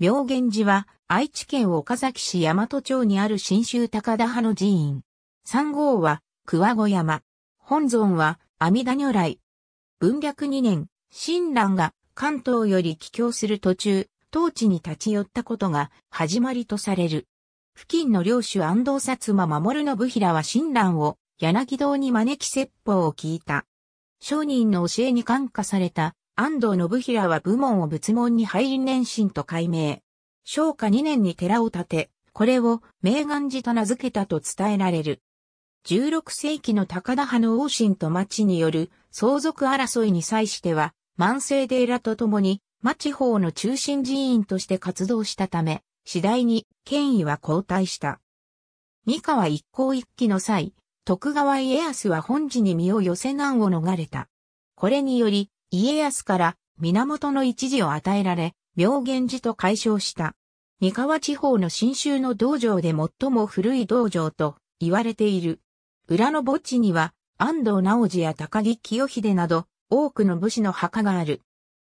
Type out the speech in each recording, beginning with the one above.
明源寺は、愛知県岡崎市大和町にある新州高田派の寺院。三号は、桑子山。本尊は、阿弥陀如来。文略2年、親鸞が関東より帰郷する途中、当地に立ち寄ったことが始まりとされる。付近の領主安藤薩摩守信平は親鸞を柳堂に招き説法を聞いた。商人の教えに感化された安藤信平は部門を仏門に入り年神と改名。昭和2年に寺を建て、これを明願寺と名付けたと伝えられる。16世紀の高田派の王神と町による相続争いに際しては、万世ラと共に、町方の中心寺院として活動したため、次第に権威は後退した。三河一向一揆の際、徳川家康は本寺に身を寄せ難を逃れた。これにより、家康から源の一時を与えられ、妙源寺と解消した。三河地方の新州の道場で最も古い道場と言われている。裏の墓地には安藤直次や高木清秀など多くの武士の墓がある。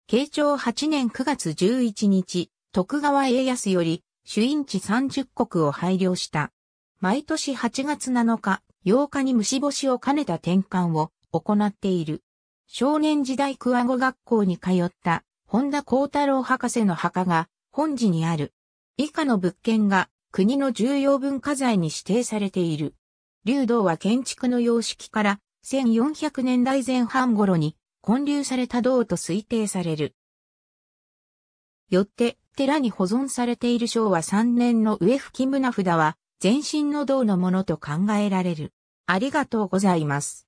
慶長8年9月11日、徳川家康より主因地30国を配慮した。毎年8月7日、8日に虫干しを兼ねた転換を行っている。少年時代桑ゴ学校に通った本田光太郎博士の墓が本寺にある。以下の物件が国の重要文化財に指定されている。流動は建築の様式から1400年代前半頃に建立された道と推定される。よって、寺に保存されている昭和3年の上吹き船札は、全身の道のものと考えられる。ありがとうございます。